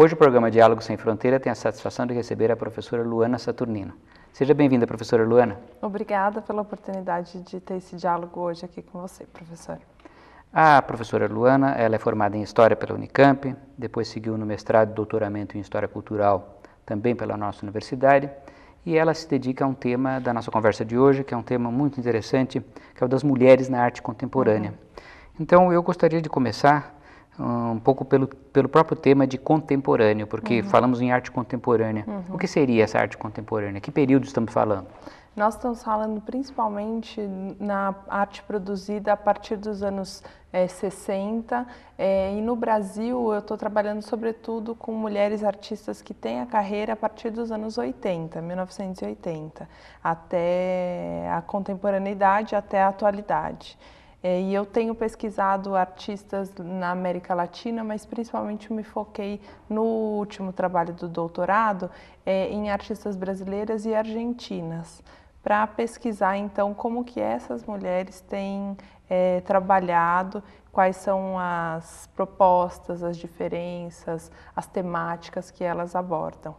Hoje o programa Diálogo Sem Fronteira tem a satisfação de receber a professora Luana Saturnino. Seja bem-vinda, professora Luana. Obrigada pela oportunidade de ter esse diálogo hoje aqui com você, professor. A professora Luana, ela é formada em História pela Unicamp, depois seguiu no mestrado e doutoramento em História Cultural, também pela nossa universidade, e ela se dedica a um tema da nossa conversa de hoje, que é um tema muito interessante, que é o das mulheres na arte contemporânea. Uhum. Então, eu gostaria de começar um pouco pelo, pelo próprio tema de contemporâneo, porque uhum. falamos em arte contemporânea. Uhum. O que seria essa arte contemporânea? Que período estamos falando? Nós estamos falando principalmente na arte produzida a partir dos anos é, 60 é, e no Brasil eu estou trabalhando sobretudo com mulheres artistas que têm a carreira a partir dos anos 80, 1980, até a contemporaneidade, até a atualidade. É, e eu tenho pesquisado artistas na América Latina, mas principalmente me foquei no último trabalho do doutorado é, em artistas brasileiras e argentinas, para pesquisar então como que essas mulheres têm é, trabalhado, quais são as propostas, as diferenças, as temáticas que elas abordam.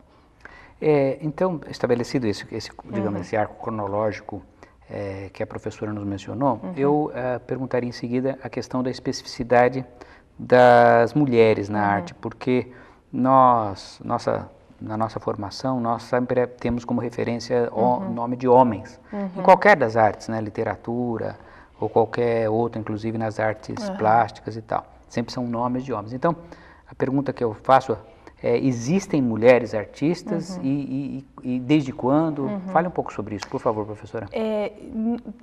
É, então, estabelecido esse, esse digamos, uhum. esse arco cronológico é, que a professora nos mencionou, uhum. eu é, perguntaria em seguida a questão da especificidade das mulheres na uhum. arte, porque nós, nossa, na nossa formação, nós sempre temos como referência o uhum. nome de homens, uhum. em qualquer das artes, né, literatura ou qualquer outra, inclusive nas artes uhum. plásticas e tal, sempre são nomes de homens. Então, a pergunta que eu faço é, existem mulheres artistas uhum. e, e, e desde quando? Uhum. Fale um pouco sobre isso, por favor, professora. É,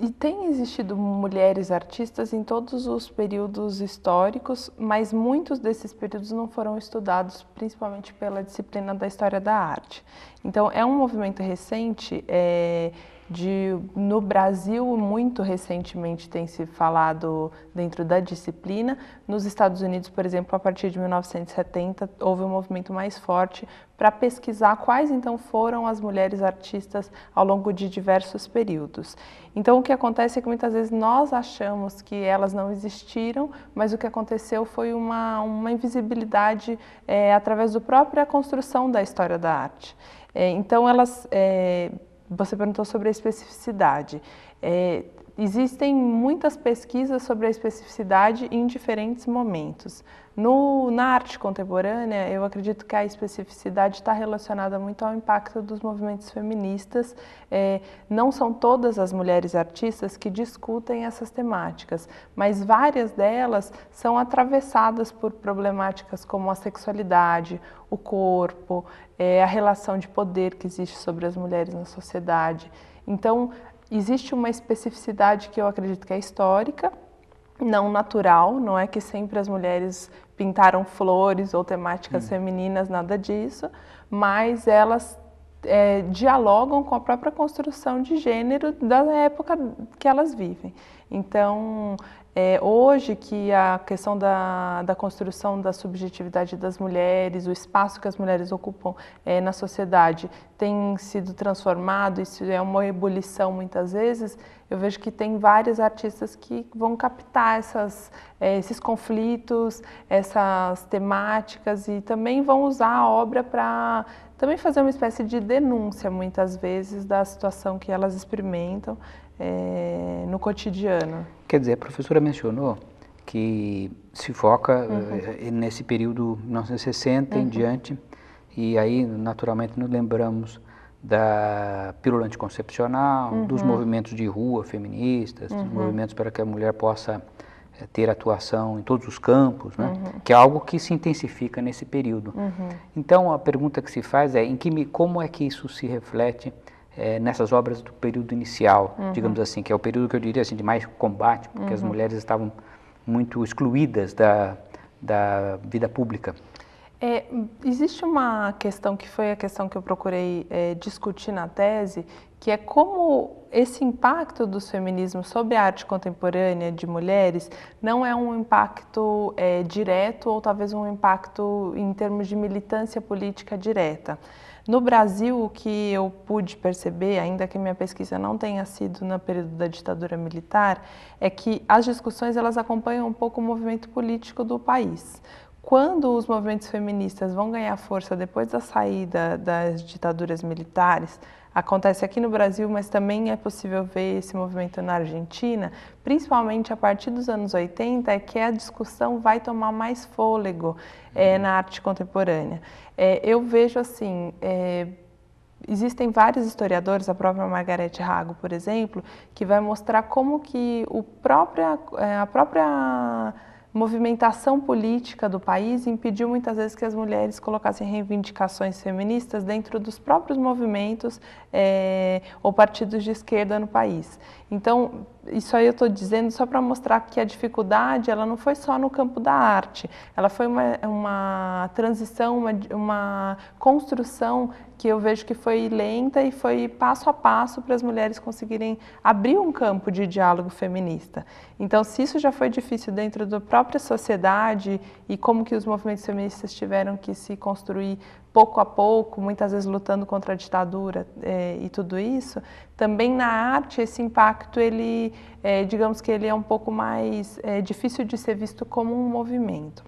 e tem existido mulheres artistas em todos os períodos históricos, mas muitos desses períodos não foram estudados, principalmente pela disciplina da história da arte. Então, é um movimento recente. É, de, no Brasil, muito recentemente tem se falado dentro da disciplina. Nos Estados Unidos, por exemplo, a partir de 1970, houve um movimento mais forte para pesquisar quais então foram as mulheres artistas ao longo de diversos períodos. Então o que acontece é que muitas vezes nós achamos que elas não existiram, mas o que aconteceu foi uma, uma invisibilidade é, através da própria construção da história da arte. É, então elas, é, você perguntou sobre a especificidade. Existem muitas pesquisas sobre a especificidade em diferentes momentos. No, na arte contemporânea, eu acredito que a especificidade está relacionada muito ao impacto dos movimentos feministas. É, não são todas as mulheres artistas que discutem essas temáticas, mas várias delas são atravessadas por problemáticas como a sexualidade, o corpo, é, a relação de poder que existe sobre as mulheres na sociedade. Então, Existe uma especificidade que eu acredito que é histórica, não natural, não é que sempre as mulheres pintaram flores ou temáticas hum. femininas, nada disso, mas elas é, dialogam com a própria construção de gênero da época que elas vivem. Então, é, hoje que a questão da, da construção da subjetividade das mulheres, o espaço que as mulheres ocupam é, na sociedade tem sido transformado, isso é uma ebulição muitas vezes, eu vejo que tem vários artistas que vão captar essas, é, esses conflitos, essas temáticas e também vão usar a obra para também fazer uma espécie de denúncia muitas vezes da situação que elas experimentam é, no cotidiano. Quer dizer, a professora mencionou que se foca eh, uhum. nesse período 1960 uhum. em diante, e aí naturalmente nos lembramos da pílula anticoncepcional, uhum. dos movimentos de rua feministas, dos uhum. movimentos para que a mulher possa eh, ter atuação em todos os campos, né? Uhum. que é algo que se intensifica nesse período. Uhum. Então a pergunta que se faz é em que, como é que isso se reflete é, nessas obras do período inicial, uhum. digamos assim, que é o período que eu diria assim, de mais combate, porque uhum. as mulheres estavam muito excluídas da, da vida pública. É, existe uma questão que foi a questão que eu procurei é, discutir na tese, que é como esse impacto dos feminismos sobre a arte contemporânea de mulheres não é um impacto é, direto ou talvez um impacto em termos de militância política direta. No Brasil, o que eu pude perceber, ainda que minha pesquisa não tenha sido no período da ditadura militar, é que as discussões elas acompanham um pouco o movimento político do país quando os movimentos feministas vão ganhar força depois da saída das ditaduras militares, acontece aqui no Brasil, mas também é possível ver esse movimento na Argentina, principalmente a partir dos anos 80, é que a discussão vai tomar mais fôlego é, uhum. na arte contemporânea. É, eu vejo assim. É, existem vários historiadores, a própria Margaret Rago, por exemplo, que vai mostrar como que o própria, é, a própria movimentação política do país impediu muitas vezes que as mulheres colocassem reivindicações feministas dentro dos próprios movimentos é, ou partidos de esquerda no país. Então, isso aí eu estou dizendo só para mostrar que a dificuldade ela não foi só no campo da arte, ela foi uma, uma transição, uma, uma construção que eu vejo que foi lenta e foi passo a passo para as mulheres conseguirem abrir um campo de diálogo feminista. Então, se isso já foi difícil dentro da própria sociedade e como que os movimentos feministas tiveram que se construir pouco a pouco, muitas vezes lutando contra a ditadura é, e tudo isso, também na arte esse impacto ele, é, digamos que ele é um pouco mais é, difícil de ser visto como um movimento.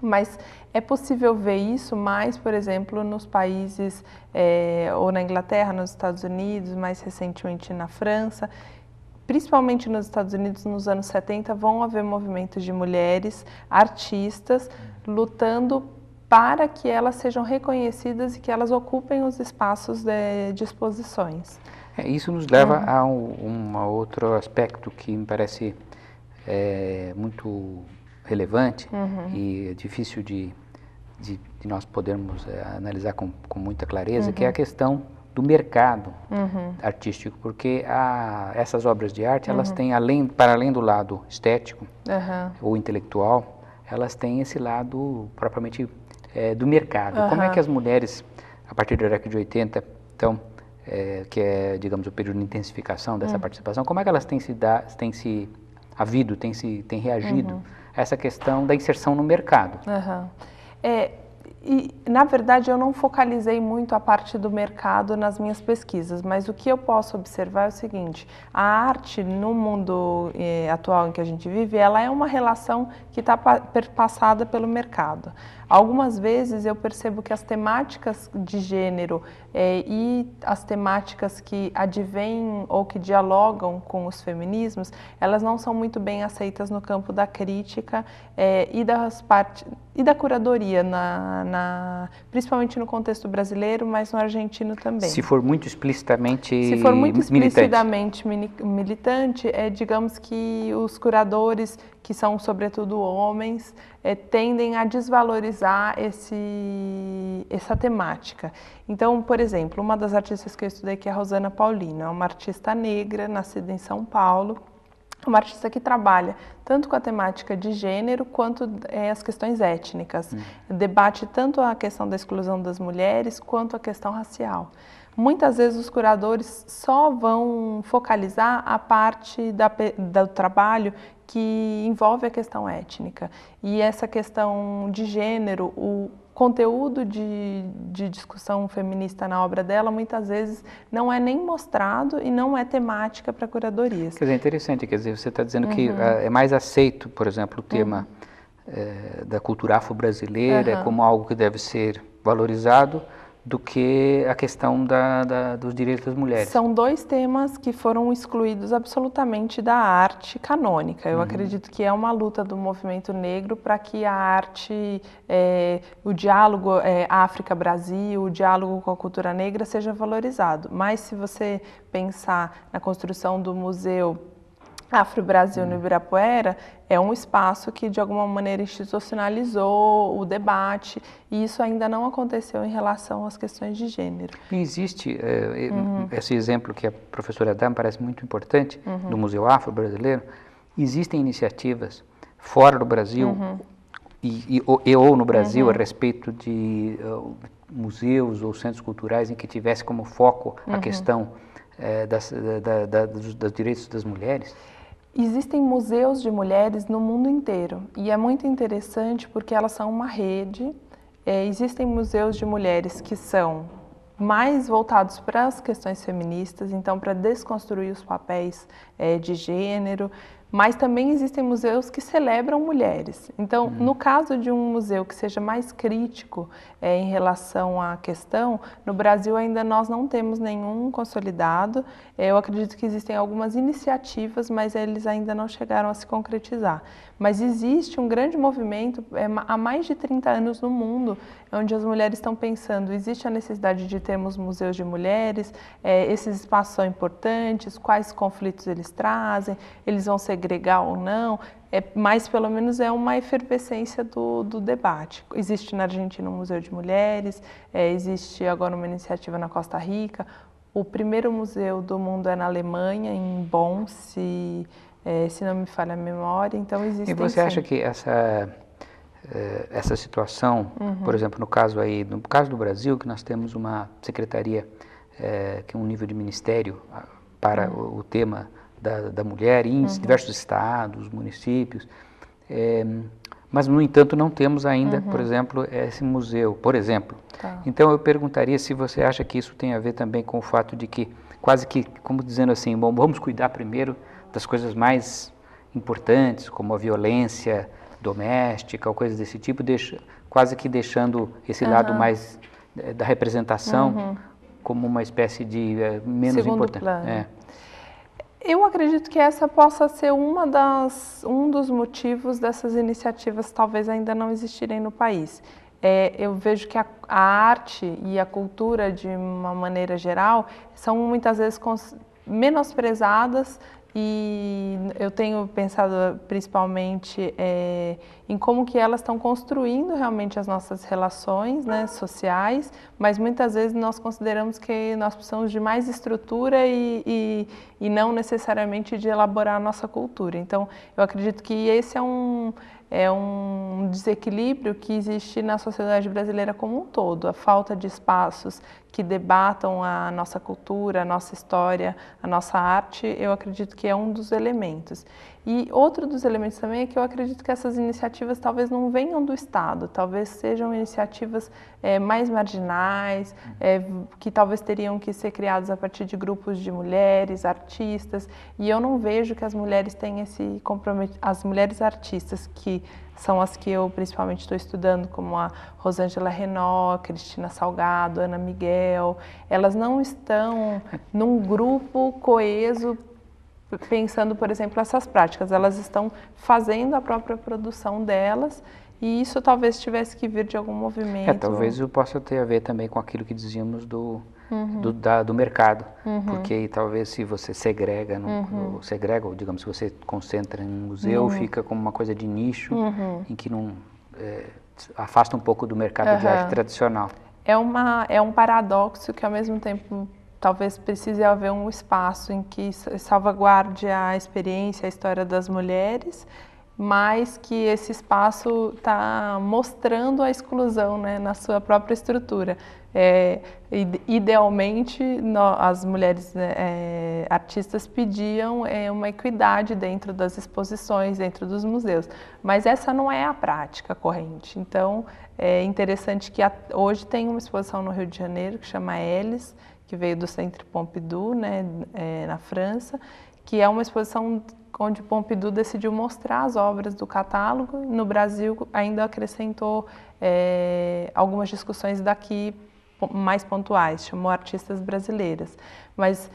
Mas é possível ver isso mais, por exemplo, nos países é, ou na Inglaterra, nos Estados Unidos, mais recentemente na França, principalmente nos Estados Unidos nos anos 70, vão haver movimentos de mulheres artistas lutando para que elas sejam reconhecidas e que elas ocupem os espaços de, de exposições. É, isso nos leva é. a um, um, outro aspecto que me parece é, muito relevante uhum. e é difícil de, de, de nós podermos é, analisar com, com, muita clareza, uhum. que é a uhum. questão do mercado uhum. artístico, porque a, essas obras de arte, elas uhum. têm, além, para além do lado estético ou intelectual, elas têm esse lado propriamente é, do mercado. Uhum. Como é que as mulheres, a partir da década de 80, então, é, que é, digamos, o período de intensificação dessa uhum. participação, como é que elas têm se, da, têm se havido, têm, se, têm reagido uhum. a essa questão da inserção no mercado? É, e, na verdade, eu não focalizei muito a parte do mercado nas minhas pesquisas, mas o que eu posso observar é o seguinte: a arte no mundo eh, atual em que a gente vive, ela é uma relação que está perpassada pelo mercado. Algumas vezes eu percebo que as temáticas de gênero eh, e as temáticas que advêm ou que dialogam com os feminismos, elas não são muito bem aceitas no campo da crítica eh, e, das part... e da curadoria na na, principalmente no contexto brasileiro, mas no argentino também. Se for muito explicitamente Se for muito explicitamente militante, militante é, digamos que os curadores, que são sobretudo homens, é, tendem a desvalorizar esse, essa temática. Então, por exemplo, uma das artistas que eu estudei, que é a Rosana Paulino, é uma artista negra, nascida em São Paulo, uma artista que trabalha tanto com a temática de gênero quanto é, as questões étnicas. Uhum. Debate tanto a questão da exclusão das mulheres quanto a questão racial. Muitas vezes os curadores só vão focalizar a parte da, do trabalho que envolve a questão étnica. E essa questão de gênero, o, conteúdo de, de discussão feminista na obra dela muitas vezes não é nem mostrado e não é temática para curadorias. Quer dizer, é interessante, quer dizer, você está dizendo uhum. que ah, é mais aceito, por exemplo, o tema uhum. é, da cultura afro-brasileira uhum. como algo que deve ser valorizado do que a questão da, da, dos direitos das mulheres. São dois temas que foram excluídos absolutamente da arte canônica. Eu uhum. acredito que é uma luta do movimento negro para que a arte, é, o diálogo é, África-Brasil, o diálogo com a cultura negra seja valorizado. Mas se você pensar na construção do museu Afro Brasil no uhum. Ibirapuera é um espaço que de alguma maneira institucionalizou o debate e isso ainda não aconteceu em relação às questões de gênero. Existe é, uhum. esse exemplo que a professora dá parece muito importante uhum. do Museu Afro Brasileiro. Existem iniciativas fora do Brasil uhum. e, e, ou, e, ou no Brasil a uhum. respeito de uh, museus ou centros culturais em que tivesse como foco a uhum. questão é, das, da, da, dos, dos direitos das mulheres? Existem museus de mulheres no mundo inteiro e é muito interessante porque elas são uma rede. É, existem museus de mulheres que são mais voltados para as questões feministas, então para desconstruir os papéis é, de gênero, mas também existem museus que celebram mulheres. Então, uhum. no caso de um museu que seja mais crítico é, em relação à questão, no Brasil ainda nós não temos nenhum consolidado. É, eu acredito que existem algumas iniciativas, mas eles ainda não chegaram a se concretizar. Mas existe um grande movimento é, há mais de 30 anos no mundo, onde as mulheres estão pensando: existe a necessidade de termos museus de mulheres? É, esses espaços são importantes? Quais conflitos eles trazem? Eles vão ser agregar ou não, é, mas pelo menos é uma efervescência do, do debate. Existe na Argentina um Museu de Mulheres, é, existe agora uma iniciativa na Costa Rica, o primeiro museu do mundo é na Alemanha, em Bonn, se, é, se não me falha a memória, então existe. E você acha que essa eh, essa situação, uhum. por exemplo, no caso aí, no caso do Brasil, que nós temos uma secretaria é, que é um nível de ministério ah, para uhum. o, o, tema da, da mulher em uhum. diversos estados, municípios. É, mas, no entanto, não temos ainda, uhum. por exemplo, esse museu, por exemplo. Tá. Então, eu perguntaria se você acha que isso tem a ver também com o fato de que, quase que, como dizendo assim, bom, vamos cuidar primeiro das coisas mais importantes, como a violência doméstica ou coisas desse tipo, deixa, quase que deixando esse uhum. lado mais eh, da representação uhum. como uma espécie de é, menos Segundo importante. Plano. É. Eu acredito que essa possa ser uma das, um dos motivos dessas iniciativas talvez ainda não existirem no país. É, eu vejo que a, a, arte e a cultura, de uma maneira geral, são muitas vezes menosprezadas e eu tenho pensado principalmente é, em como que elas estão construindo realmente as nossas relações né, sociais, mas muitas vezes nós consideramos que nós precisamos de mais estrutura e, e, e não necessariamente de elaborar a nossa cultura. Então, eu acredito que esse é um, é um desequilíbrio que existe na sociedade brasileira como um todo. A falta de espaços que debatam a nossa cultura, a nossa história, a nossa arte, eu acredito que é um dos elementos. E outro dos elementos também é que eu acredito que essas iniciativas talvez não venham do Estado, talvez sejam iniciativas é, mais marginais, é, que talvez teriam que ser criadas a partir de grupos de mulheres, artistas, e eu não vejo que as mulheres têm esse comprometimento, as mulheres artistas que são as que eu principalmente estou estudando, como a Rosângela Renó, Cristina Salgado, Ana Miguel. Elas não estão num grupo coeso pensando, por exemplo, essas práticas. Elas estão fazendo a própria produção delas e isso talvez tivesse que vir de algum é, movimento. É, talvez eu possa ter a ver também com aquilo que dizíamos do uhum. do, da, do mercado. Uhum. Porque talvez se você segrega, no, uhum. no, segrega, ou digamos, se você concentra em um museu, uhum. fica como uma coisa de nicho, uhum. em que não é, afasta um pouco do mercado de arte tradicional. É, uma, é um paradoxo que ao mesmo tempo talvez precise haver um espaço em que salvaguarde a experiência, a história das mulheres mas que esse espaço está mostrando a exclusão né, na sua própria estrutura. É, idealmente, as mulheres né, é, artistas pediam é, uma equidade dentro das exposições, dentro dos museus, mas essa não é a prática corrente. Então, é interessante que a, hoje tem uma exposição no Rio de Janeiro que chama Elis, que veio do Centre Pompidou, né, é, na França, que é uma exposição onde Pompidou decidiu mostrar as obras do catálogo. No Brasil, ainda acrescentou é, algumas discussões daqui mais pontuais, chamou artistas brasileiras. Mas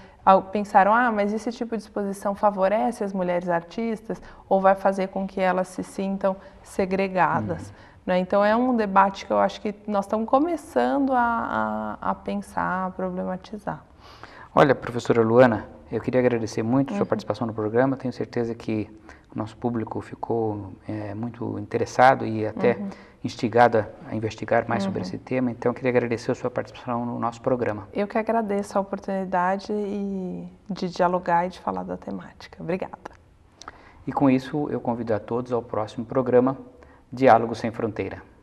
pensaram, ah, mas esse tipo de exposição favorece as mulheres artistas ou vai fazer com que elas se sintam segregadas? Hum. Né? Então é um debate que eu acho que nós estamos começando a, a, a pensar, a problematizar. Olha, professora Luana, eu queria agradecer muito a sua uhum. participação no programa. Tenho certeza que o nosso público ficou é, muito interessado e até uhum. instigado a, investigar mais uhum. sobre esse tema. Então, eu queria agradecer a sua participação no nosso programa. Eu que agradeço a oportunidade e de dialogar e de falar da temática. Obrigada. E com isso, eu convido a todos ao próximo programa Diálogo Sem Fronteira.